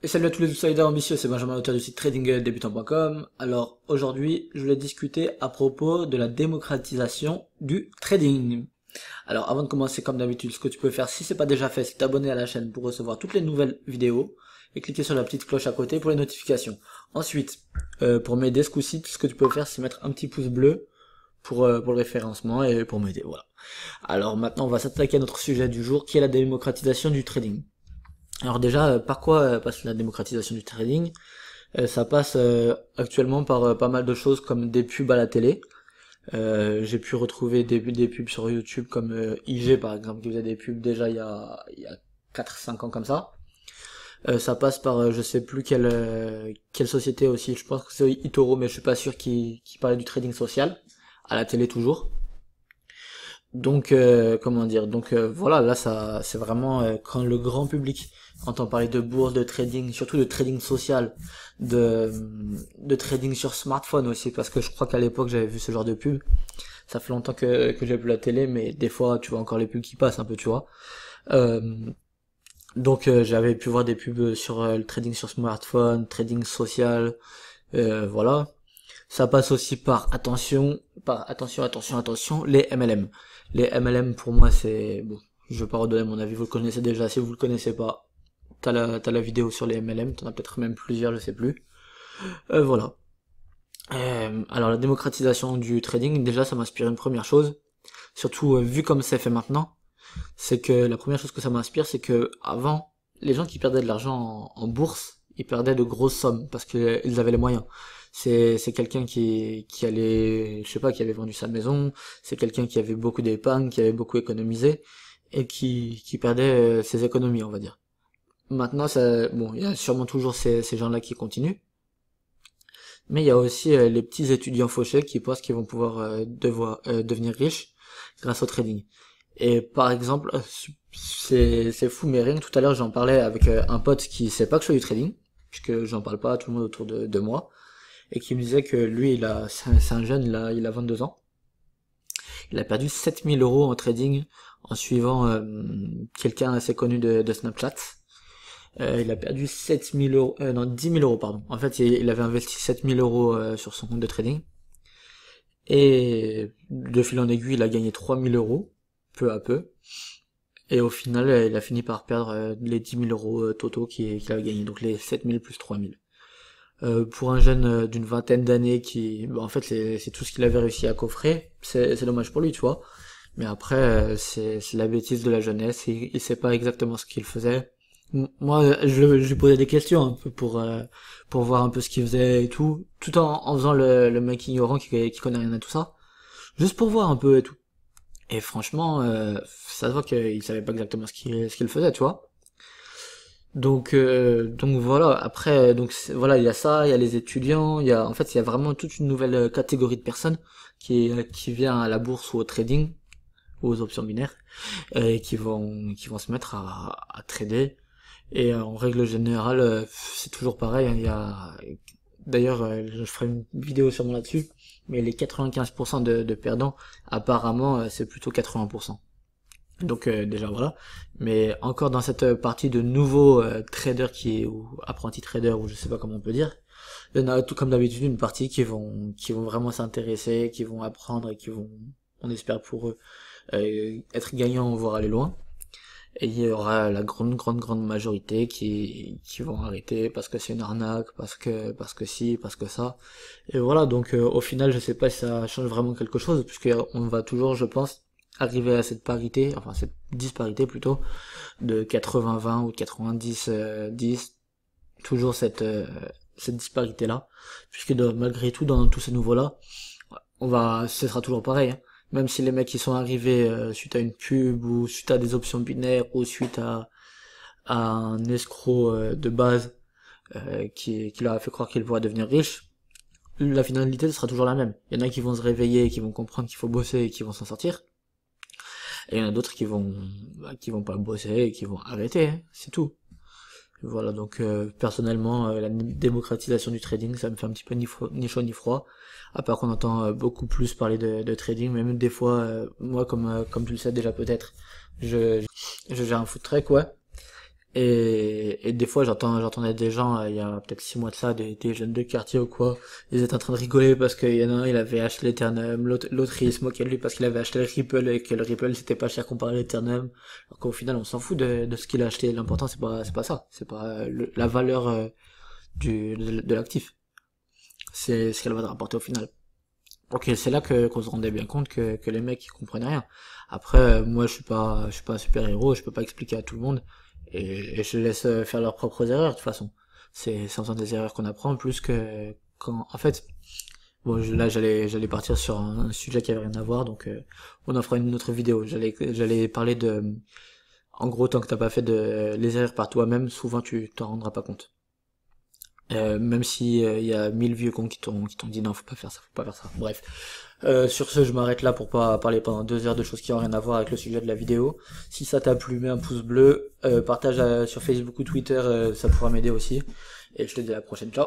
Et salut à tous les traders ambitieux, c'est Benjamin, auteur du site trading tradingdebutant.com. Alors aujourd'hui, je voulais discuter à propos de la démocratisation du trading. Alors avant de commencer, comme d'habitude, ce que tu peux faire si c'est pas déjà fait, c'est t'abonner à la chaîne pour recevoir toutes les nouvelles vidéos et cliquer sur la petite cloche à côté pour les notifications. Ensuite, euh, pour m'aider ce coup-ci, ce que tu peux faire, c'est mettre un petit pouce bleu pour, euh, pour le référencement et pour m'aider. Voilà. Alors maintenant, on va s'attaquer à notre sujet du jour qui est la démocratisation du trading. Alors déjà, euh, par quoi euh, passe la démocratisation du trading euh, Ça passe actuellement par pas mal de choses comme des pubs à la télé. j'ai pu retrouver des, pubs sur YouTube comme IG par exemple qui faisait des pubs déjà il y a, il 4-5 ans comme ça. ça passe par je sais plus quelle, quelle société aussi, je pense que c'est Itoro mais je suis pas sûr qu'il qui parlait du trading social, à la télé toujours. Donc, euh, comment dire Donc euh, voilà, là, ça, c'est vraiment euh, quand le grand public entend parler de bourse, de trading, surtout de trading social, de, de trading sur smartphone aussi, parce que je crois qu'à l'époque j'avais vu ce genre de pub. Ça fait longtemps que que j'ai vu la télé, mais des fois tu vois encore les pubs qui passent un peu, tu vois. donc j'avais pu voir des pubs sur le trading sur smartphone, trading social, voilà. Ça passe aussi par attention, par attention, attention, attention, les MLM. Les MLM, pour moi, c'est... Bon, je vais pas redonner mon avis, vous le connaissez déjà. Si vous le connaissez pas, t'as la, la vidéo sur les MLM, t'en as peut-être même plusieurs, je sais plus. Euh, voilà. Euh, alors, la démocratisation du trading, déjà, ça m'inspire une première chose. Surtout, euh, vu comme c'est fait maintenant, c'est que la première chose que ça m'inspire, c'est que avant, les gens qui perdaient de l'argent en bourse, ils perdaient de grosses sommes parce qu'ils avaient les moyens c'est c'est quelqu'un qui qui allait je sais pas qui avait vendu sa maison c'est quelqu'un qui avait beaucoup d'épargne qui avait beaucoup économisé et qui qui perdait euh, ses économies on va dire maintenant ça bon il y a sûrement toujours ces ces gens là qui continuent mais il y a aussi euh, les petits étudiants fauchés qui pensent qu'ils vont pouvoir euh, devenir riches grâce au trading et par exemple c'est c'est fou mais rien tout à l'heure j'en parlais avec un pote qui sait pas que je fais du trading puisque j'en parle pas à tout le monde autour de, de moi et qui me disait que lui, il a, c'est un jeune, il a, il a 22 ans. Il a perdu 7000 euros en trading en suivant euh, quelqu'un assez connu de, Snapchat. Euh, il a perdu 7000 euros, euh, non, 10 000 euros, pardon. En fait, il, avait investi 7000 euros euh, sur son compte de trading. Et de fil en aiguille, il a gagné 3000 euros, peu à peu. Et au final, euh, il a fini par perdre les 10 000 euros totaux qu'il avait gagné. Donc les 7000 plus 3000. Euh, pour un jeune euh, d'une vingtaine d'années qui, bah, en fait, c'est tout ce qu'il avait réussi à coffrer. C'est dommage pour lui, tu vois. Mais après, euh, c'est la bêtise de la jeunesse. Il, sait pas exactement ce qu'il faisait. Moi, je, lui posais des questions un hein, peu pour pour voir un peu ce qu'il faisait et tout, tout en, faisant le, mec ignorant qui, connaît rien à tout ça, juste pour voir un peu et tout. Et franchement, ça se voit qu'il savait pas exactement ce qu'il ce qu'il faisait, tu vois. Donc, euh, donc voilà. Après, donc voilà, il y a ça, il y a les étudiants, il y a en fait, il y a vraiment toute une nouvelle euh, catégorie de personnes qui euh, qui vient à la bourse ou au trading, ou aux options binaires, et qui vont qui vont se mettre à, trader. Et en règle générale, c'est toujours pareil. Hein, il y a d'ailleurs, je ferai une vidéo sûrement là-dessus, mais les 95% de perdants, apparemment, c'est plutôt 80%. Donc euh, déjà voilà. Mais encore dans cette partie de nouveaux traders euh, trader qui est ou apprenti trader ou je sais pas comment on peut dire, il y en a tout comme d'habitude une partie qui vont qui vont vraiment s'intéresser, qui vont apprendre et qui vont, on espère pour eux, euh, être gagnants voire aller loin. Et il y aura la grande grande grande majorité qui qui vont arrêter parce que c'est une arnaque, parce que parce que si, parce que ça. Et voilà donc au final je sais pas si ça change vraiment quelque chose puisque on va toujours je pense arriver à cette parité, enfin cette disparité plutôt, de 80-20 ou 90-10, euh, toujours cette, euh, cette disparité-là, puisque malgré tout, dans tous ces nouveaux-là, on va, ce sera toujours pareil. Hein. Même si les mecs qui sont arrivés euh, suite à une pub ou suite à des options binaires ou suite à, un escroc de base qui, qui leur a fait croire qu'ils vont devenir riches, la finalité sera toujours la même. Il y en a qui vont se réveiller, qui vont comprendre qu'il faut bosser et qui vont s'en sortir. Et il y en a d'autres qui vont, bah, qui vont pas bosser et qui vont arrêter, hein. c'est tout. Voilà, donc euh, personnellement, euh, la démocratisation du trading, ça me fait un petit peu ni, ni chaud ni froid. À part qu'on entend euh, beaucoup plus parler de, de, trading, même des fois, moi, comme comme tu le sais déjà peut-être, je, je, gère un foot track ouais. Et, des fois, j'entends, j'entendais des gens, euh, il y a peut-être six mois de ça, des, jeunes de quartier ou quoi, ils étaient en train de rigoler parce qu'il y en a un, il avait acheté l'Eternum, l'autre, l'autre, il se moquait de lui parce qu'il avait acheté le Ripple et que le Ripple, c'était pas cher comparé à l'Eternum. Alors qu'au final, on s'en fout de, ce qu'il a acheté. L'important, c'est pas, c'est pas ça. C'est pas euh, la valeur euh, de, l'actif. C'est ce qu'elle va te rapporter au final. Ok, c'est là que qu'on se rendait bien compte que, les mecs ils comprennent rien. Après, moi je suis pas je suis pas un super héros, je peux pas expliquer à tout le monde et, et, je laisse euh, faire leurs propres erreurs de toute façon. C'est en des erreurs qu'on apprend plus que quand en fait bon là j'allais j'allais partir sur un, sujet qui avait rien à voir donc euh, on en fera une autre vidéo. J'allais j'allais parler de en gros tant que t'as pas fait de les erreurs par toi-même souvent tu t'en rendras pas compte. Euh, même si il euh, y a mille vieux cons qui t'ont qui t'ont dit non faut pas faire ça faut pas faire ça bref euh, sur ce je m'arrête là pour pas parler pendant deux heures de choses qui n'ont rien à voir avec le sujet de la vidéo si ça t'a plu mets un pouce bleu partage sur Facebook ou Twitter ça pourra m'aider aussi et je te dis à la prochaine ciao